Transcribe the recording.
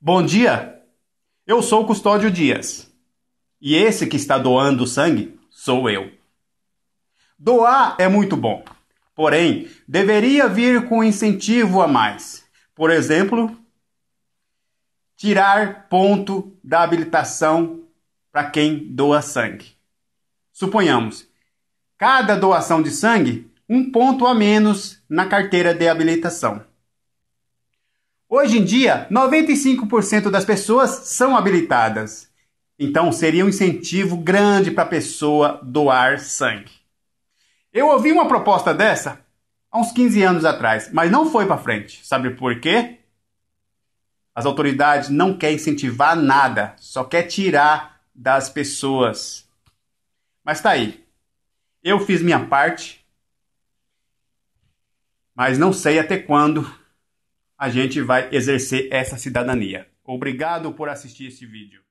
Bom dia! Eu sou Custódio Dias e esse que está doando sangue sou eu. Doar é muito bom, porém deveria vir com incentivo a mais. Por exemplo, tirar ponto da habilitação para quem doa sangue. Suponhamos, cada doação de sangue, um ponto a menos na carteira de habilitação. Hoje em dia, 95% das pessoas são habilitadas. Então, seria um incentivo grande para a pessoa doar sangue. Eu ouvi uma proposta dessa há uns 15 anos atrás, mas não foi para frente. Sabe por quê? As autoridades não querem incentivar nada, só quer tirar das pessoas. Mas tá aí. Eu fiz minha parte, mas não sei até quando a gente vai exercer essa cidadania. Obrigado por assistir esse vídeo.